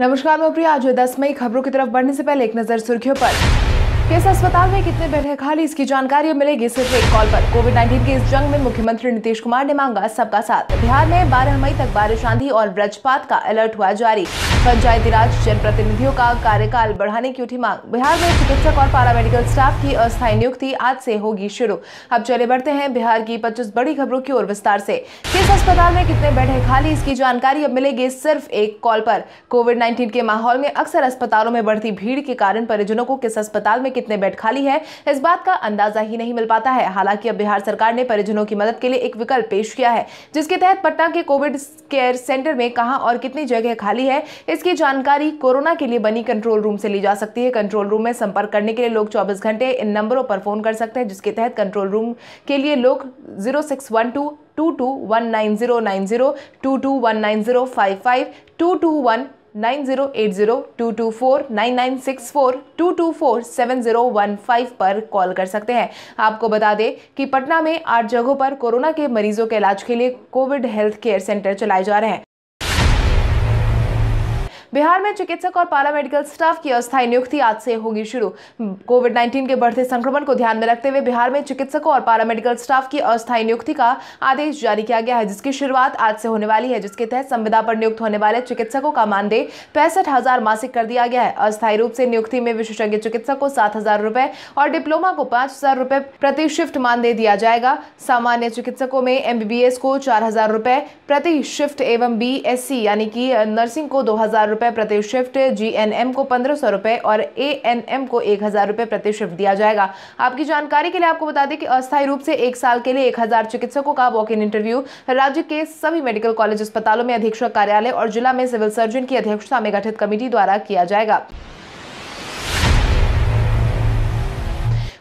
नमस्कार मैं प्रिया आज दस मई खबरों की तरफ बढ़ने से पहले एक नजर सुर्खियों पर किस अस्पताल में कितने बेड है खाली इसकी जानकारी मिलेगी सिर्फ एक कॉल पर कोविड 19 के इस जंग में मुख्यमंत्री नीतीश कुमार ने मांगा सबका साथ बिहार में 12 मई तक बारिश आंधी और वज्रपात का अलर्ट हुआ जारी पंचायती राज जनप्रतिनिधियों का कार्यकाल बढ़ाने की उठी मांग बिहार में चिकित्सक और पारा मेडिकल स्टाफ की अस्थायी नियुक्ति आज से होगी शुरू अब चले बढ़ते हैं बिहार की पच्चीस बड़ी खबरों की ओर विस्तार से किस अस्पताल में कितने बेड है खाली इसकी जानकारी अब मिलेगी सिर्फ एक कॉल पर कोविड नाइन्टीन के माहौल में अक्सर अस्पतालों में बढ़ती भीड़ के कारण परिजनों को किस अस्पताल में कितने बेड खाली है इस बात का अंदाजा ही नहीं मिल पाता है हालांकि अब बिहार सरकार ने परिजनों की मदद के लिए एक विकल्प पेश किया है जिसके तहत पटना के कोविड केयर सेंटर में कहाँ और कितनी जगह खाली है इसकी जानकारी कोरोना के लिए बनी कंट्रोल रूम से ली जा सकती है कंट्रोल रूम में संपर्क करने के लिए लोग चौबीस घंटे इन नंबरों पर फोन कर सकते हैं जिसके तहत कंट्रोल रूम के लिए लोग zero six one two two two one nine zero nine zero two two one nine zero five five two two one nine zero eight zero two two four nine nine six four two two four seven zero one five पर call कर सकते हैं आपको बता दें कि पटना में आठ जगहों पर कोरोना के मरीजों के इलाज के लिए कोविड हेल्थ केयर सेंटर चलाए जा रहे हैं बिहार में चिकित्सक और पैरामेडिकल स्टाफ की अस्थायी नियुक्ति आज से होगी शुरू कोविड नाइन्टीन के बढ़ते संक्रमण को ध्यान में रखते हुए बिहार में चिकित्सकों और पैरामेडिकल स्टाफ की अस्थायी नियुक्ति का आदेश जारी किया गया है जिसकी शुरुआत आज से होने वाली है जिसके तहत संविदा पर नियुक्त होने वाले चिकित्सकों का मानदेय पैंसठ हजार मासिक कर दिया गया है अस्थायी रूप से नियुक्ति में विशेषज्ञ चिकित्सक को सात हजार रुपए और डिप्लोमा को पांच हजार रूपए प्रति शिफ्ट मानदेय दिया जाएगा सामान्य चिकित्सकों में एमबीबीएस को चार हजार रूपए प्रति शिफ्ट एवं बीएससी यानी कि नर्सिंग को दो हजार रुपये प्रति शिफ्ट जीएनएम को पंद्रह सौ रुपये और एएनएम को एक हज़ार रुपये प्रति शिफ्ट दिया जाएगा आपकी जानकारी के लिए आपको बता दें कि अस्थायी रूप से एक साल के लिए एक हज़ार चिकित्सकों का वॉक इन इंटरव्यू राज्य के सभी मेडिकल कॉलेज अस्पतालों में अधीक्षक कार्यालय और जिला में सिविल सर्जन की अध्यक्षता में गठित कमेटी द्वारा किया जाएगा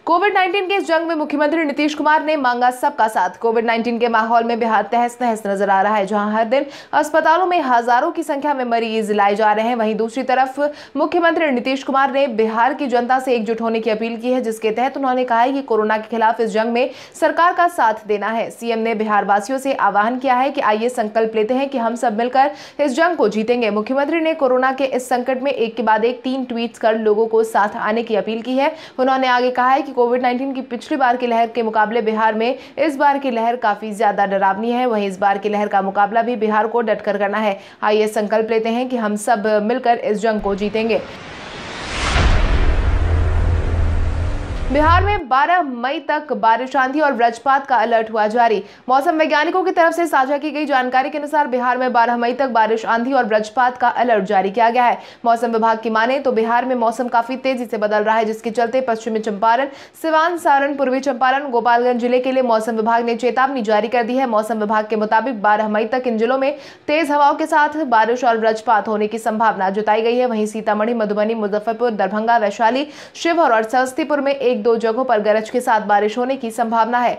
कोविड 19 के इस जंग में मुख्यमंत्री नीतीश कुमार ने मांगा सबका साथ कोविड 19 के माहौल में बिहार तहस नहस नजर आ रहा है जहां हर दिन अस्पतालों में हजारों की संख्या में मरीज लाए जा रहे हैं वहीं दूसरी तरफ मुख्यमंत्री नीतीश कुमार ने बिहार की जनता से एकजुट होने की अपील की है जिसके तहत उन्होंने कहा है कि कोरोना के खिलाफ इस जंग में सरकार का साथ देना है सीएम ने बिहार वासियों से आह्वान किया है कि आइए संकल्प लेते हैं कि हम सब मिलकर इस जंग को जीतेंगे मुख्यमंत्री ने कोरोना के इस संकट में एक के बाद एक तीन ट्वीट कर लोगों को साथ आने की अपील की है उन्होंने आगे कहा है कि कोविड नाइन्टीन की पिछली बार की लहर के मुकाबले बिहार में इस बार की लहर काफी ज्यादा डरावनी है वहीं इस बार की लहर का मुकाबला भी बिहार को डटकर करना है आइए संकल्प लेते हैं कि हम सब मिलकर इस जंग को जीतेंगे बिहार में 12 मई तक बारिश आंधी और वज्रपात का अलर्ट हुआ जारी मौसम वैज्ञानिकों की तरफ से साझा की गई जानकारी के अनुसार बिहार में 12 मई तक बारिश आंधी और वज्रपात का अलर्ट जारी किया गया है मौसम विभाग की माने तो बिहार में मौसम काफी तेजी से बदल रहा है जिसके चलते पश्चिमी चंपारण सिवान सारण पूर्वी चंपारण गोपालगंज जिले के लिए मौसम विभाग ने चेतावनी जारी कर दी है मौसम विभाग के मुताबिक बारह मई तक इन जिलों में तेज हवाओं के साथ बारिश और वज्रपात होने की संभावना जताई गई है वहीं सीतामढ़ी मधुबनी मुजफ्फरपुर दरभंगा वैशाली शिवहर और समस्तीपुर में एक एक दो जगहों पर गरज के साथ बारिश होने की संभावना है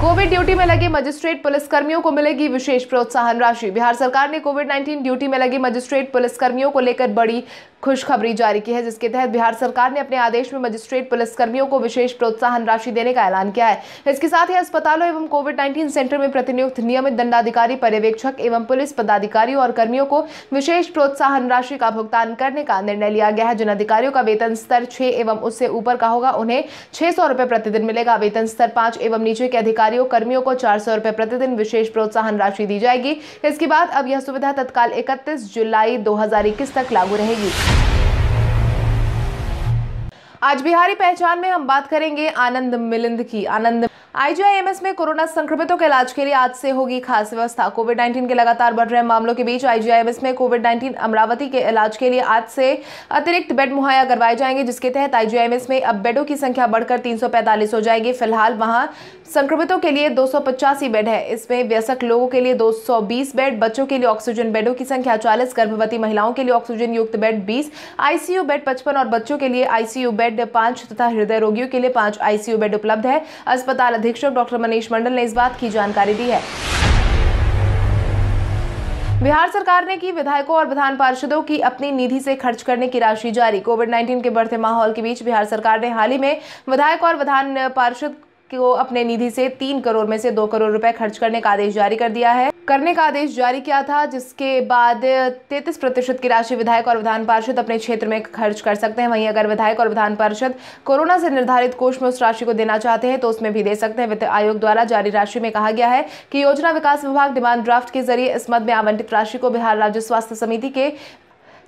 कोविड ड्यूटी में लगे मजिस्ट्रेट पुलिसकर्मियों को मिलेगी विशेष प्रोत्साहन राशि बिहार सरकार ने कोविड 19 ड्यूटी में लगे मजिस्ट्रेट पुलिसकर्मियों को लेकर बड़ी खुशखबरी जारी की है जिसके तहत बिहार सरकार ने अपने आदेश में मजिस्ट्रेट पुलिसकर्मियों को विशेष प्रोत्साहन राशि देने का ऐलान किया है इसके साथ ही अस्पतालों एवं कोविड नाइन्टीन सेंटर में प्रतिनियुक्त नियमित दंडाधिकारी पर्यवेक्षक एवं पुलिस पदाधिकारियों और कर्मियों को विशेष प्रोत्साहन राशि का भुगतान करने का निर्णय लिया गया है जिन अधिकारियों का वेतन स्तर छह एवं उससे ऊपर का होगा उन्हें छह सौ प्रतिदिन मिलेगा वेतन स्तर पांच एवं नीचे के अधिकारी अधिकारियों कर्मियों को चार सौ रुपये प्रतिदिन विशेष प्रोत्साहन राशि दी जाएगी इसके बाद अब यह सुविधा तत्काल इकतीस जुलाई दो तक लागू रहेगी आज बिहारी पहचान में हम बात करेंगे आनंद मिलिंद की आनंद आईजीआईएमएस में कोरोना संक्रमितों के इलाज के लिए आज से होगी खास व्यवस्था कोविड 19 के लगातार बढ़ रहे मामलों के बीच आईजीआईएमएस में कोविड 19 अमरावती के इलाज के लिए आज से अतिरिक्त बेड मुहैया करवाए जाएंगे जिसके तहत आईजीआईएमएस में अब बेडों की संख्या बढ़कर 345 हो जाएगी फिलहाल वहां संक्रमितों के लिए दो बेड है इसमें व्यसक लोगों के लिए दो बेड बच्चों के लिए ऑक्सीजन बेडों की संख्या चालीस गर्भवती महिलाओं के लिए ऑक्सीजन युक्त बेड बीस आईसीयू बेड पचपन और बच्चों के लिए आईसीयू बेड पांच तथा हृदय रोगियों के लिए पांच आईसीयू बेड उपलब्ध है अस्पताल अधीक्षक डॉक्टर मनीष मंडल ने इस बात की जानकारी दी है बिहार सरकार ने की विधायकों और विधान पार्षदों की अपनी निधि से खर्च करने की राशि जारी कोविड 19 के बढ़ते माहौल के बीच बिहार सरकार ने हाल ही में विधायक और विधान पार्षद को अपने निधि से तीन करोड़ में से दो करोड़ रुपए खर्च करने का आदेश जारी कर दिया है करने का आदेश जारी किया था जिसके बाद तैतीस प्रतिशत की राशि विधायक और विधान पार्षद अपने क्षेत्र में खर्च कर सकते हैं वहीं अगर विधायक और विधान पार्षद कोरोना से निर्धारित कोष में उस राशि को देना चाहते हैं तो उसमें भी दे सकते हैं वित्त आयोग द्वारा जारी राशि में कहा गया है कि योजना विकास विभाग डिमांड ड्राफ्ट के जरिए इस मद में आवंटित राशि को बिहार राज्य स्वास्थ्य समिति के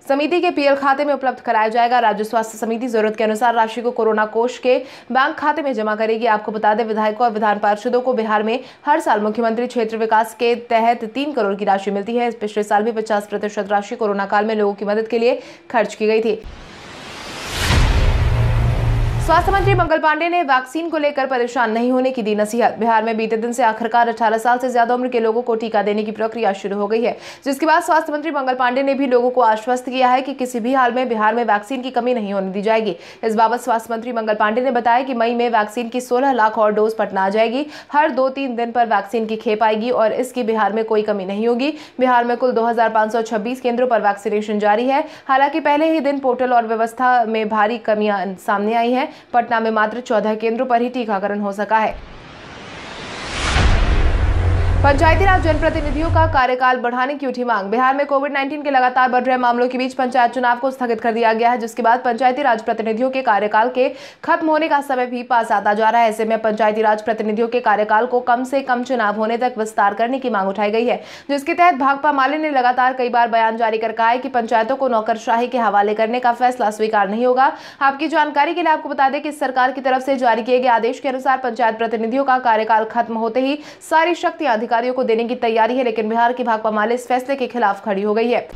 समिति के पीएल खाते में उपलब्ध कराया जाएगा राज्य स्वास्थ्य समिति जरूरत के अनुसार राशि को कोरोना कोष के बैंक खाते में जमा करेगी आपको बता दें विधायकों और विधान पार्षदों को बिहार में हर साल मुख्यमंत्री क्षेत्र विकास के तहत तीन करोड़ की राशि मिलती है पिछले साल भी पचास प्रतिशत राशि कोरोना काल में लोगों की मदद के लिए खर्च की गई थी स्वास्थ्य मंत्री मंगल पांडे ने वैक्सीन को लेकर परेशान नहीं होने की दी नसीहत बिहार में बीते दिन से आखिरकार 18 साल से ज्यादा उम्र के लोगों को टीका देने की प्रक्रिया शुरू हो गई है जिसके बाद स्वास्थ्य मंत्री मंगल पांडे ने भी लोगों को आश्वस्त किया है कि किसी भी हाल में बिहार में वैक्सीन की कमी नहीं होने दी जाएगी इस बाबत स्वास्थ्य मंत्री मंगल पांडे ने बताया कि मई में वैक्सीन की सोलह लाख और डोज पटना आ जाएगी हर दो तीन दिन पर वैक्सीन की खेप आएगी और इसकी बिहार में कोई कमी नहीं होगी बिहार में कुल दो केंद्रों पर वैक्सीनेशन जारी है हालांकि पहले ही दिन पोर्टल और व्यवस्था में भारी कमियां सामने आई है पटना में मात्र चौदह केंद्रों पर ही टीकाकरण हो सका है पंचायती राज जनप्रतिनिधियों का कार्यकाल बढ़ाने की उठी मांग बिहार में कोविड 19 के लगातार बढ़ रहे मामलों के बीच पंचायत चुनाव को स्थगित कर दिया गया है जिसके बाद पंचायती राज प्रतिनिधियों के कार्यकाल के खत्म होने का समय भी पास आता जा रहा है ऐसे में पंचायती राज प्रतिनिधियों के कार्यकाल को कम से कम चुनाव होने तक विस्तार करने की मांग उठाई गई है जिसके तहत भाकपा माले ने लगातार कई बार बयान जारी कर कहा है कि पंचायतों को नौकरशाही के हवाले करने का फैसला स्वीकार नहीं होगा आपकी जानकारी के लिए आपको बता दें कि सरकार की तरफ से जारी किए गए आदेश के अनुसार पंचायत प्रतिनिधियों का कार्यकाल खत्म होते ही सारी शक्तियां अधिकारियों को देने की तैयारी है लेकिन बिहार की भाकपा माले इस फैसले के खिलाफ खड़ी हो गई है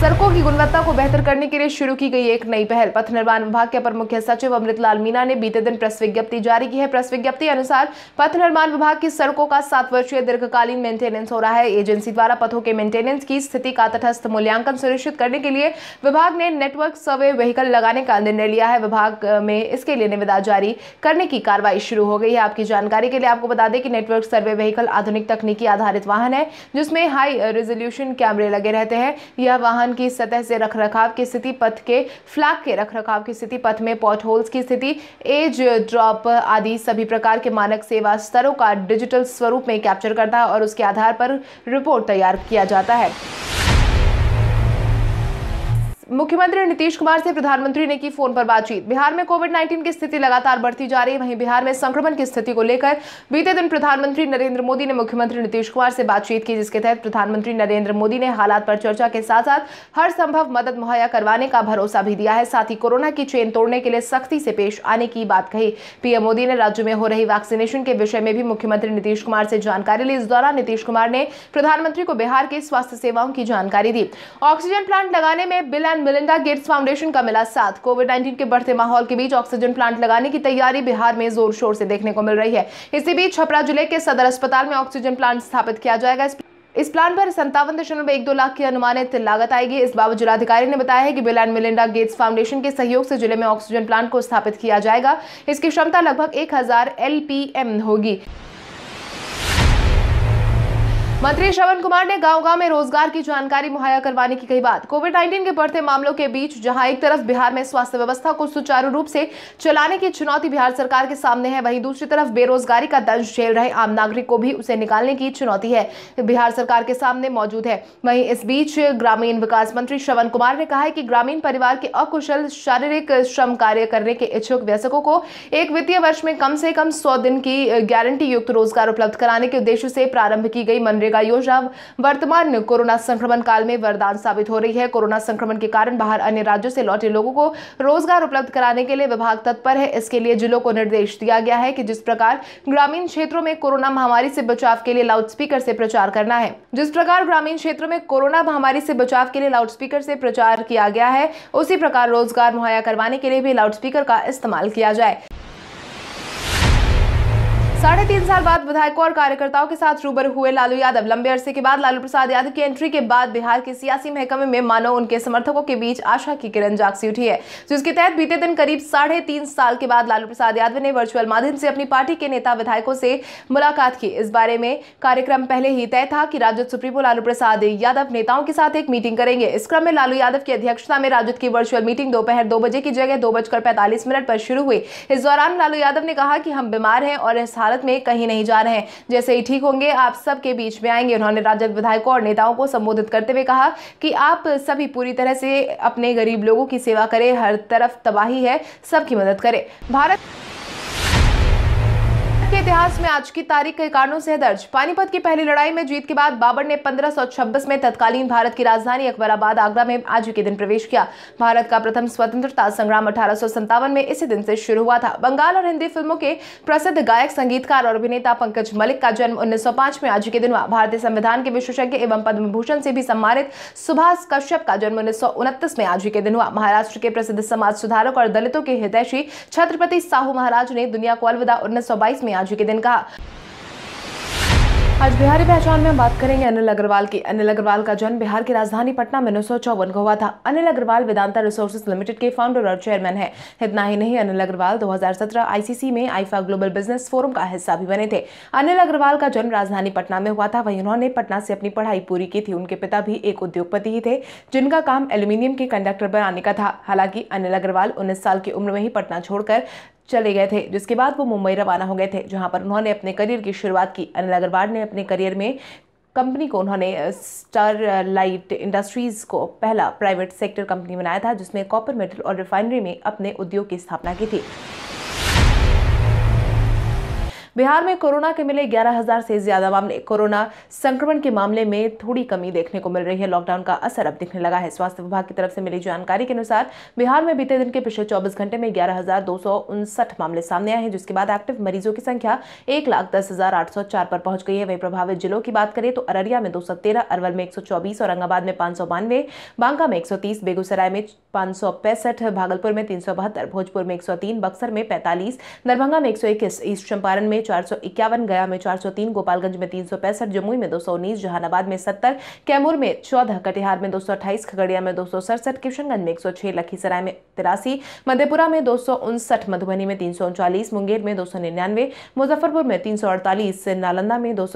सड़कों की गुणवत्ता को बेहतर करने के लिए शुरू की गई एक नई पहल पथ निर्माण विभाग के अपर मुख्य सचिव अमृत लाल मीना ने बीते दिन प्रेस विज्ञप्ति जारी की है प्रेस विज्ञप्ति अनुसार पथ निर्माण विभाग की सड़कों का सात वर्षीय दीर्घकालीन मेंटेनेंस हो रहा है एजेंसी द्वारा पथों के मेंटेनेंस की स्थिति का तटस्थ मूल्यांकन सुनिश्चित करने के लिए विभाग ने नेटवर्क सर्वे व्हीकल लगाने का निर्णय लिया है विभाग में इसके लिए निविदा जारी करने की कार्रवाई शुरू हो गई है आपकी जानकारी के लिए आपको बता दें कि नेटवर्क सर्वे व्हीकल आधुनिक तकनीकी आधारित वाहन है जिसमें हाई रेजोल्यूशन कैमरे लगे रहते हैं यह वाहन वाहन की सतह से रखरखाव की स्थिति पथ के फ्लैग के रखरखाव की स्थिति पथ में पॉट होल्स की स्थिति एज ड्रॉप आदि सभी प्रकार के मानक सेवा स्तरों का डिजिटल स्वरूप में कैप्चर करता है और उसके आधार पर रिपोर्ट तैयार किया जाता है मुख्यमंत्री नीतीश कुमार से प्रधानमंत्री ने की फोन पर बातचीत बिहार में कोविड 19 की स्थिति लगातार बढ़ती जा रही है वहीं बिहार में संक्रमण की स्थिति को लेकर बीते दिन प्रधानमंत्री नरेंद्र मोदी ने मुख्यमंत्री नीतीश कुमार से बातचीत की जिसके तहत प्रधानमंत्री नरेंद्र मोदी ने हालात पर चर्चा के साथ साथ हर संभव मदद मुहैया करवाने का भरोसा भी दिया है साथ ही कोरोना की चेन तोड़ने के लिए सख्ती से पेश आने की बात कही पीएम मोदी ने राज्य में हो रही वैक्सीनेशन के विषय में भी मुख्यमंत्री नीतीश कुमार से जानकारी ली इस दौरान नीतीश कुमार ने प्रधानमंत्री को बिहार के स्वास्थ्य सेवाओं की जानकारी दी ऑक्सीजन प्लांट लगाने में Bill and Melinda Gates Foundation का मिला साथ कोविड 19 के बढ़ते माहौल के बीच ऑक्सीजन प्लांट लगाने की तैयारी बिहार में जोर शोर से देखने को मिल रही है इसी बीच छपरा जिले के सदर अस्पताल में ऑक्सीजन प्लांट स्थापित किया जाएगा इस प्लान पर संतावन दशमलव एक दो लाख की अनुमानित लागत आएगी इस बाबत जिलाधिकारी ने बताया है कि Bill and Melinda Gates Foundation के सहयोग से जिले में ऑक्सीजन प्लांट को स्थापित किया जाएगा इसकी क्षमता लगभग एक हजार होगी मंत्री श्रवण कुमार ने गांव गांव में रोजगार की जानकारी मुहैया करवाने की कही बात कोविड 19 के बढ़ते मामलों के बीच जहां एक तरफ बिहार में स्वास्थ्य व्यवस्था को सुचारू रूप से चलाने की चुनौती बिहार सरकार के सामने है वहीं दूसरी तरफ बेरोजगारी का दंश झेल रहे आम नागरिक को भी उसे निकालने की चुनौती है बिहार सरकार के सामने मौजूद है वहीं इस बीच ग्रामीण विकास मंत्री श्रवण कुमार ने कहा है कि ग्रामीण परिवार के अकुशल शारीरिक श्रम कार्य करने के इच्छुक व्यसकों को एक वित्तीय वर्ष में कम से कम सौ दिन की गारंटी युक्त रोजगार उपलब्ध कराने के उद्देश्य से प्रारंभ की गई मनरेगा मनरेगा योजना वर्तमान कोरोना संक्रमण काल में वरदान साबित हो रही है कोरोना संक्रमण के कारण बाहर अन्य राज्यों से लौटे लोगों को रोजगार उपलब्ध कराने के लिए विभाग तत्पर है इसके लिए जिलों को निर्देश दिया गया है कि जिस प्रकार ग्रामीण क्षेत्रों में कोरोना महामारी से बचाव के लिए लाउडस्पीकर से प्रचार करना है जिस प्रकार ग्रामीण क्षेत्रों में कोरोना महामारी से बचाव के लिए लाउडस्पीकर से प्रचार किया गया है उसी प्रकार रोजगार मुहैया करवाने के लिए भी लाउडस्पीकर का इस्तेमाल किया जाए साढ़े तीन साल बाद विधायकों और कार्यकर्ताओं के साथ रूबर हुए लालू यादव लंबे अरसे के बाद लालू प्रसाद यादव की एंट्री के बाद बिहार के सियासी महकमे में मानो उनके समर्थकों के बीच आशा की किरण जागसी उठी है जिसके तहत बीते दिन करीब साढ़े तीन साल के बाद लालू प्रसाद यादव ने वर्चुअल माध्यम से अपनी पार्टी के नेता विधायकों से मुलाकात की इस बारे में कार्यक्रम पहले ही तय था कि राजद सुप्रीमो लालू प्रसाद यादव नेताओं के साथ एक मीटिंग करेंगे इस क्रम में लालू यादव की अध्यक्षता में राजद की वर्चुअल मीटिंग दोपहर दो बजे की जगह दो बजकर पैंतालीस मिनट पर शुरू हुई इस दौरान लालू यादव ने कहा कि हम बीमार हैं और इस हालत भारत में कहीं नहीं जा रहे हैं जैसे ही ठीक होंगे आप सबके बीच में आएंगे उन्होंने राजद विधायकों और नेताओं को संबोधित करते हुए कहा कि आप सभी पूरी तरह से अपने गरीब लोगों की सेवा करें हर तरफ तबाही है सबकी मदद करें भारत के इतिहास में आज की तारीख कई कारणों से दर्ज पानीपत की पहली लड़ाई में जीत के बाद बाबर ने 1526 में तत्कालीन भारत की राजधानी अकबराबाद आगरा में आज के दिन प्रवेश किया भारत का प्रथम स्वतंत्रता संग्राम अठारह में इसी दिन से शुरू हुआ था बंगाल और हिंदी फिल्मों के प्रसिद्ध गायक संगीतकार और अभिनेता पंकज मलिक का जन्म उन्नीस में आज के दिन हुआ भारतीय संविधान के विशेषज्ञ एवं पद्म भूषण से भी सम्मानित सुभाष कश्यप का जन्म उन्नीस में आज के दिन हुआ महाराष्ट्र के प्रसिद्ध समाज सुधारक और दलितों के हितैषी छत्रपति साहू महाराज ने दुनिया को अलविदा उन्नीस में आज आज के दिन कहा आज बिहारी पहचान में हम बात करेंगे अनिल अग्रवाल की अनिल अग्रवाल का जन्म बिहार की राजधानी पटना में उन्नीस को हुआ था अनिल अग्रवाल वेदांता रिसोर्सेज लिमिटेड के फाउंडर और चेयरमैन है इतना ही नहीं अनिल अग्रवाल 2017 आईसीसी में आईफा ग्लोबल बिजनेस फोरम का हिस्सा भी बने थे अनिल अग्रवाल का जन्म राजधानी पटना में हुआ था वही उन्होंने पटना से अपनी पढ़ाई पूरी की थी उनके पिता भी एक उद्योगपति ही थे जिनका काम एल्यूमिनियम के कंडक्टर बनाने का था हालांकि अनिल अग्रवाल उन्नीस साल की उम्र में ही पटना छोड़कर चले गए थे जिसके बाद वो मुंबई रवाना हो गए थे जहाँ पर उन्होंने अपने करियर की शुरुआत की अनिल अग्रवाल ने अपने करियर में कंपनी को उन्होंने स्टार लाइट इंडस्ट्रीज़ को पहला प्राइवेट सेक्टर कंपनी बनाया था जिसमें कॉपर मेटल और रिफाइनरी में अपने उद्योग की स्थापना की थी बिहार में कोरोना के मिले ग्यारह से ज्यादा मामले कोरोना संक्रमण के मामले में थोड़ी कमी देखने को मिल रही है लॉकडाउन का असर अब दिखने लगा है स्वास्थ्य विभाग की तरफ से मिली जानकारी के अनुसार बिहार में बीते दिन के पिछले चौबीस घंटे में ग्यारह मामले सामने आए हैं जिसके बाद एक्टिव मरीजों की संख्या एक लाख दस हजार आठ सौ चार पर पहुंच गई है वहीं प्रभावित जिलों की बात करें तो अररिया में दो सौ तेरह अरवल में एक सौ चौबीस औरंगाबाद में पांच सौ बानवे बांका में एक सौ तीस बेगूसराय में पांच सौ पैंसठ भागलपुर में तीन सौ बहत्तर भोजपुर में एक सौ तीन बक्सर में पैंतालीस दरभंगा में एक सौ इक्कीस ईस्ट चंपारण में चार गया में 403 गोपालगंज में तीन जमुई में 219 जहानाबाद में 70 कैमूर में 14 कटिहार में 228 खगड़िया में दो किशनगंज में 106 लखीसराय में तिरासी मधेपुरा में दो मधुबनी में तीन मुंगेर में दो मुजफ्फरपुर में तीन नालंदा में दो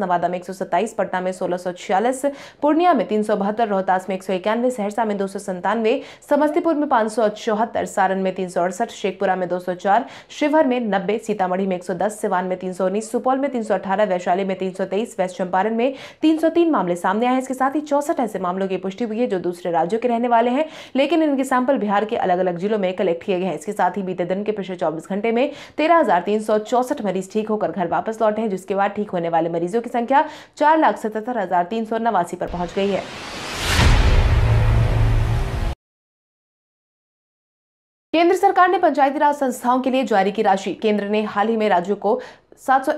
नवादा में एक पटना में सोलह पूर्णिया में तीन रोहतास में एक सहरसा में दो समस्तीपुर में चौहत्तर सारण में तीन शेखपुरा में दो शिवहर में नब्बे सीतामढ़ी में एक सिवान में तीन सुपौल में तीन वैशाली में तीन वेस्ट चंपारण में तीन मामले सामने आए इसके साथ ही चौसठ ऐसे मामलों की पुष्टि हुई है जो दूसरे राज्यों के रहने वाले हैं लेकिन इनके सैंपल बिहार के अलग अलग जिलों में कलेक्ट किए गए हैं इसके साथ ही बीते दिन के पिछले चौबीस घंटे में तेरह मरीज ठीक होकर घर वापस लौटे हैं जिसके बाद ठीक होने वाले मरीजों की संख्या चार लाख सतहत्तर हजार तीन सौ नवासी पर पहुंच गई है केंद्र सरकार ने पंचायती राज संस्थाओं के लिए जारी की राशि केंद्र ने हाल ही में राज्यों को सात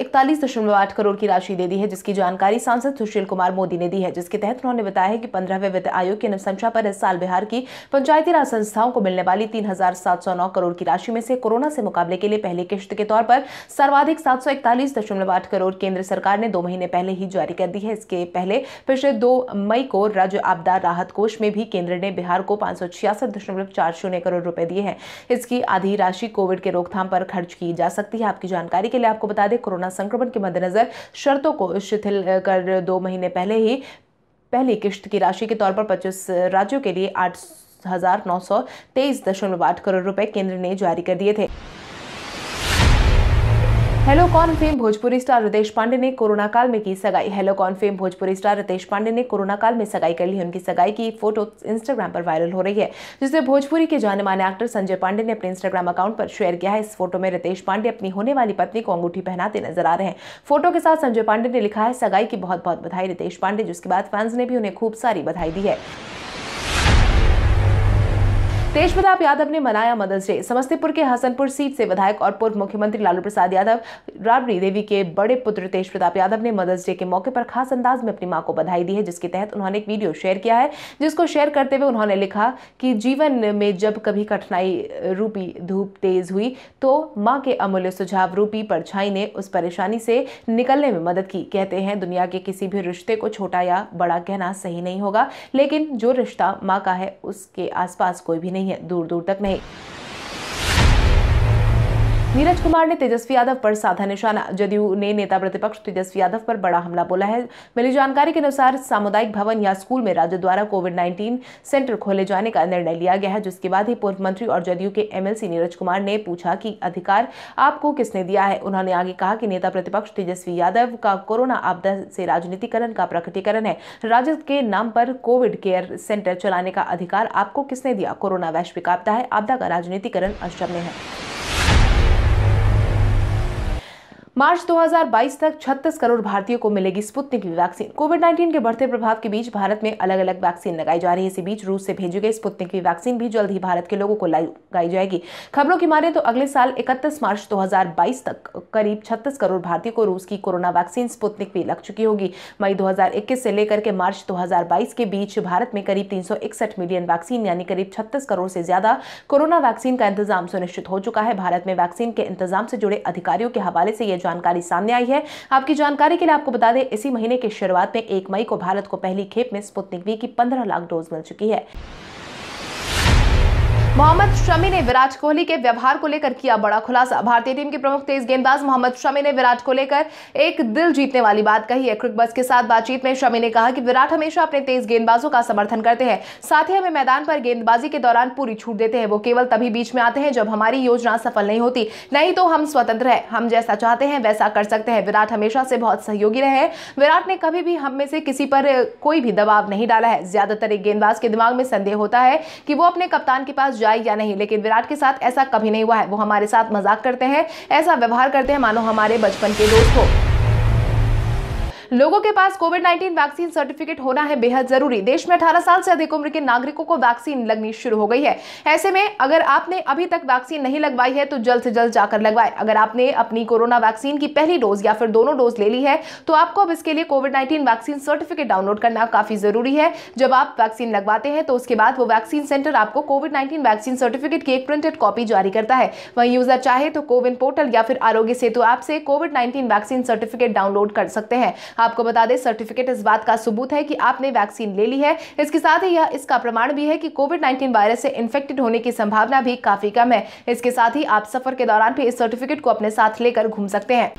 करोड़ की राशि दे दी है जिसकी जानकारी सांसद सुशील कुमार मोदी ने दी है जिसके तहत उन्होंने बताया है कि पंद्रहवें वित्त आयोग की अनुशंसा पर इस साल बिहार की पंचायती राज संस्थाओं को मिलने वाली 3,709 करोड़ की राशि में से कोरोना से मुकाबले के लिए पहली किश्त के तौर पर सर्वाधिक सात करोड़ केंद्र सरकार ने दो महीने पहले ही जारी कर दी है इसके पहले पिछले दो मई को राज्य आपदा राहत कोष में भी केंद्र ने बिहार को पांच करोड़ रुपए दिए हैं इसकी आधी राशि कोविड के रोकथाम पर खर्च की जा सकती है आपकी जानकारी के लिए आपको बता बता दें कोरोना संक्रमण के मद्देनजर शर्तों को शिथिल कर दो महीने पहले ही पहली किश्त की राशि के तौर पर पच्चीस राज्यों के लिए आठ हजार नौ सौ तेईस दशमलव आठ करोड़ रुपए केंद्र ने जारी कर दिए थे हेलो कॉन फेम भोजपुरी स्टार रितेश पांडे ने कोरोना काल में की सगाई हेलो कॉन फेम भोजपुरी स्टार रितेश पांडे ने कोरोना काल में सगाई कर ली उनकी सगाई की फोटो इंस्टाग्राम पर वायरल हो रही है जिसे भोजपुरी के जाने माने एक्टर संजय पांडे ने अपने इंस्टाग्राम अकाउंट पर शेयर किया है इस फोटो में रितेश पांडे अपनी होने वाली पत्नी को अंगूठी पहनाते नजर आ रहे हैं फोटो के साथ संजय पांडे ने लिखा है सगाई की बहुत बहुत बधाई रितेश पांडे जिसके बाद फैंस ने भी उन्हें खूब सारी बधाई दी है तेज प्रताप यादव ने मनाया मदर्स डे समस्तीपुर के हसनपुर सीट से विधायक और पूर्व मुख्यमंत्री लालू प्रसाद यादव राबड़ी देवी के बड़े पुत्र तेज प्रताप यादव ने मदर्स डे के मौके पर खास अंदाज में अपनी माँ को बधाई दी है जिसके तहत उन्होंने एक वीडियो शेयर किया है जिसको शेयर करते हुए उन्होंने लिखा कि जीवन में जब कभी कठिनाई रूपी धूप तेज हुई तो माँ के अमूल्य सुझाव रूपी परछाई ने उस परेशानी से निकलने में मदद की कहते हैं दुनिया के किसी भी रिश्ते को छोटा या बड़ा कहना सही नहीं होगा लेकिन जो रिश्ता माँ का है उसके आसपास कोई भी नहीं hiện đủ đủ này. नीरज कुमार ने तेजस्वी यादव पर साधा निशाना जदयू ने नेता प्रतिपक्ष तेजस्वी यादव पर बड़ा हमला बोला है मिली जानकारी के अनुसार सामुदायिक भवन या स्कूल में राज्य द्वारा कोविड नाइन्टीन सेंटर खोले जाने का निर्णय लिया गया है जिसके बाद ही पूर्व मंत्री और जदयू के एमएलसी नीरज कुमार ने पूछा की अधिकार आपको किसने दिया है उन्होंने आगे कहा की नेता प्रतिपक्ष तेजस्वी यादव का कोरोना आपदा से राजनीतिकरण का प्रकटीकरण है राज्य के नाम पर कोविड केयर सेंटर चलाने का अधिकार आपको किसने दिया कोरोना वैश्विक आपदा है आपदा का राजनीतिकरण अक्षम्य है मार्च 2022 तक 36 करोड़ भारतीयों को मिलेगी स्पुतनिक वी वैक्सीन कोविड 19 के बढ़ते प्रभाव के बीच भारत में अलग अलग वैक्सीन लगाई जा रही है इसी बीच रूस से भेजी गई स्पुतनिक वी वैक्सीन भी जल्द ही भारत के लोगों को लगाई जाएगी खबरों की माने तो अगले साल इकतीस मार्च 2022 तक करीब छत्तीस करोड़ भारतीयों को रूस की कोरोना वैक्सीन स्पुतनिक वी लग चुकी होगी मई दो से लेकर के मार्च दो के बीच भारत में करीब तीन मिलियन वैक्सीन यानी करीब छत्तीस करोड़ से ज्यादा कोरोना वैक्सीन का इंतजाम सुनिश्चित हो चुका है भारत में वैक्सीन के इंतजाम से जुड़े अधिकारियों के हवाले से यह जानकारी सामने आई है आपकी जानकारी के लिए आपको बता दें इसी महीने की शुरुआत में एक मई को भारत को पहली खेप में स्पुतनिक वी की पंद्रह लाख डोज मिल चुकी है मोहम्मद शमी ने विराट कोहली के व्यवहार को लेकर किया बड़ा खुलासा भारतीय टीम के प्रमुख तेज गेंदबाज मोहम्मद शमी ने विराट को लेकर एक दिल जीतने वाली बात कही है क्रिकबस के साथ बातचीत में शमी ने कहा कि विराट हमेशा अपने तेज गेंदबाजों का समर्थन करते हैं साथ ही हमें मैदान पर गेंदबाजी के दौरान पूरी छूट देते हैं वो केवल तभी बीच में आते हैं जब हमारी योजना सफल नहीं होती नहीं तो हम स्वतंत्र है हम जैसा चाहते हैं वैसा कर सकते हैं विराट हमेशा से बहुत सहयोगी रहे विराट ने कभी भी हम में से किसी पर कोई भी दबाव नहीं डाला है ज्यादातर एक गेंदबाज के दिमाग में संदेह होता है कि वो अपने कप्तान के पास जाए या नहीं लेकिन विराट के साथ ऐसा कभी नहीं हुआ है वो हमारे साथ मजाक करते हैं ऐसा व्यवहार करते हैं मानो हमारे बचपन के दोस्त हो लोगों के पास कोविड नाइन्टीन वैक्सीन सर्टिफिकेट होना है बेहद जरूरी देश में अठारह साल से अधिक उम्र के नागरिकों को वैक्सीन लगनी शुरू हो गई है ऐसे में अगर आपने अभी तक वैक्सीन नहीं लगवाई है तो जल्द से जल्द जाकर लगवाए अगर आपने अपनी कोरोना वैक्सीन की पहली डोज या फिर दोनों डोज ले ली है तो आपको अब इसके लिए COVID nineteen vaccine certificate download करना काफी जरूरी है जब आप वैक्सीन लगवाते हैं तो उसके बाद वो वैक्सीन सेंटर आपको कोविड नाइन्टीन वैक्सीन सर्टिफिकेट की एक प्रिंटेड कॉपी जारी करता है वहीं यूजर चाहे तो कोविन पोर्टल या फिर आरोग्य सेतु ऐप से COVID nineteen vaccine certificate download कर सकते हैं आपको बता दें सर्टिफिकेट इस बात का सबूत है कि आपने वैक्सीन ले ली है इसके साथ ही यह इसका प्रमाण भी है कि कोविड नाइन्टीन वायरस से इन्फेक्टेड होने की संभावना भी काफी कम है इसके साथ ही आप सफर के दौरान भी इस सर्टिफिकेट को अपने साथ लेकर घूम सकते हैं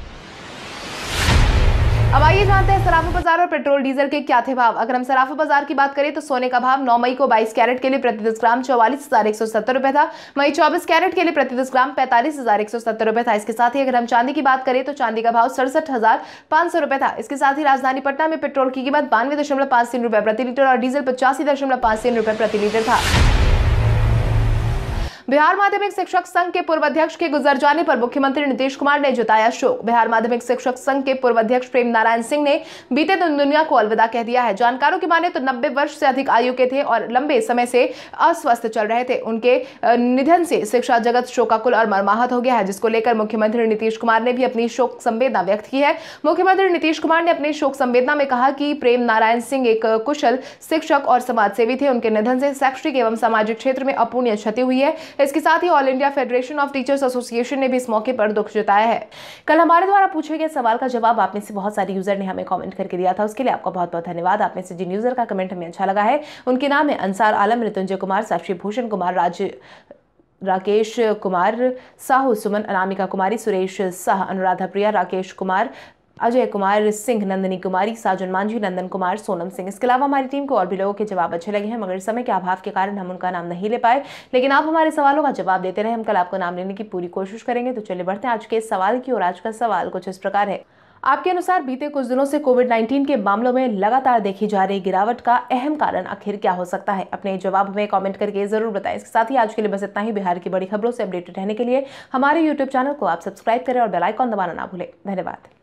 अब आइए जानते हैं सराफा बाजार और पेट्रोल डीजल के क्या थे भाव अगर हम सराफा बाजार की बात करें तो सोने का भाव 9 मई को 22 कैरेट के लिए प्रति दस ग्राम चौवालीस हजार एक सौ सत्तर रुपए था मई 24 कैरेट के लिए प्रति दस ग्राम पैंतालीस हजार एक सौ सत्तर रुपए था इसके साथ ही अगर हम चांदी की बात करें तो चांदी का भाव सड़सठ हजार पांच सौ रुपए था इसके साथ ही राजधानी पटना में पेट्रोल की कीमत बानवे दशमलव पांच तीन रुपए प्रति लीटर और डीजल पचासी दशमलव पांच तीन रुपए प्रति लीटर था बिहार माध्यमिक शिक्षक संघ के पूर्व अध्यक्ष के गुजर जाने पर मुख्यमंत्री नीतीश कुमार ने जताया शोक बिहार माध्यमिक शिक्षक संघ के पूर्व अध्यक्ष प्रेम नारायण सिंह ने बीते दिन दुनिया को अलविदा कह दिया है जानकारों की माने तो नब्बे वर्ष से अधिक आयु के थे और लंबे समय से अस्वस्थ चल रहे थे उनके निधन से शिक्षा जगत शोकाकुल और मर्माहत हो गया है जिसको लेकर मुख्यमंत्री नीतीश कुमार ने भी अपनी शोक संवेदना व्यक्त की है मुख्यमंत्री नीतीश कुमार ने अपनी शोक संवेदना में कहा कि प्रेम नारायण सिंह एक कुशल शिक्षक और समाजसेवी थे उनके निधन से शैक्षिक एवं सामाजिक क्षेत्र में अपूर्णीय क्षति हुई है इसके साथ ही all India federation of teachers association ने भी इस मौके पर दुख जताया है कल हमारे द्वारा पूछे गए सवाल का जवाब आप में से बहुत सारे यूजर ने हमें कॉमेंट करके दिया था उसके लिए आपका बहुत बहुत धन्यवाद आप में से जिन यूजर का कमेंट हमें अच्छा लगा है उनके नाम है अंसार आलम मृत्युंजय कुमार साक्षी भूषण कुमार राज राकेश कुमार साहू सुमन अनामिका कुमारी सुरेश साह अनुराधा प्रिया राकेश कुमार अजय कुमार सिंह नंदनी कुमारी साजन मांझी नंदन कुमार सोनम सिंह इसके अलावा हमारी टीम को और भी लोगों के जवाब अच्छे लगे हैं मगर समय के अभाव के कारण हम उनका नाम नहीं ले पाए लेकिन आप हमारे सवालों का जवाब देते रहे हम कल आपको नाम लेने की पूरी कोशिश करेंगे तो चलिए बढ़ते हैं आज के सवाल की और आज का सवाल कुछ इस प्रकार है आपके अनुसार बीते कुछ दिनों से कोविड 19 के मामलों में लगातार देखी जा रही गिरावट का अहम कारण आखिर क्या हो सकता है अपने जवाब में कमेंट करके जरूर बताएं इसके साथ ही आज के लिए बस इतना ही बिहार की बड़ी खबरों से अपडेटेड रहने के लिए हमारे यूट्यूब चैनल को आप सब्सक्राइब करें और बेलाइकॉन दबाना ना भूलें धन्यवाद